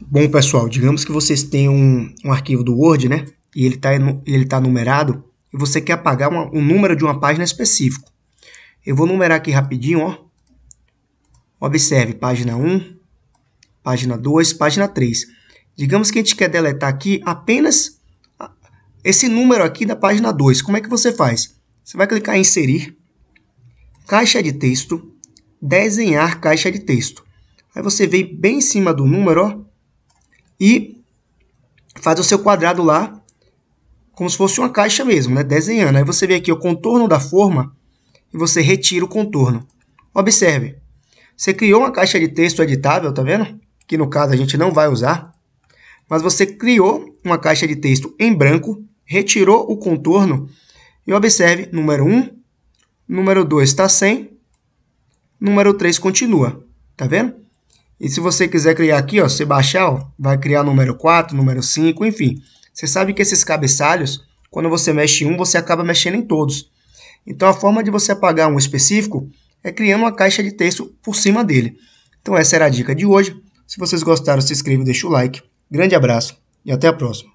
Bom, pessoal, digamos que vocês tenham um, um arquivo do Word, né? E ele está ele tá numerado e você quer apagar uma, um número de uma página específico. Eu vou numerar aqui rapidinho, ó. Observe, página 1, página 2, página 3. Digamos que a gente quer deletar aqui apenas esse número aqui da página 2. Como é que você faz? Você vai clicar em inserir, caixa de texto, desenhar caixa de texto. Aí você vem bem em cima do número, ó, e faz o seu quadrado lá como se fosse uma caixa mesmo, né? desenhando. Aí você vê aqui o contorno da forma e você retira o contorno. Observe, você criou uma caixa de texto editável, tá vendo? Que no caso a gente não vai usar. Mas você criou uma caixa de texto em branco, retirou o contorno e observe, número 1, número 2 está sem, número 3 continua, tá vendo? E se você quiser criar aqui, ó, você baixar, ó, vai criar número 4, número 5, enfim. Você sabe que esses cabeçalhos, quando você mexe em um, você acaba mexendo em todos. Então, a forma de você apagar um específico é criando uma caixa de texto por cima dele. Então, essa era a dica de hoje. Se vocês gostaram, se e deixa o like. Grande abraço e até a próxima.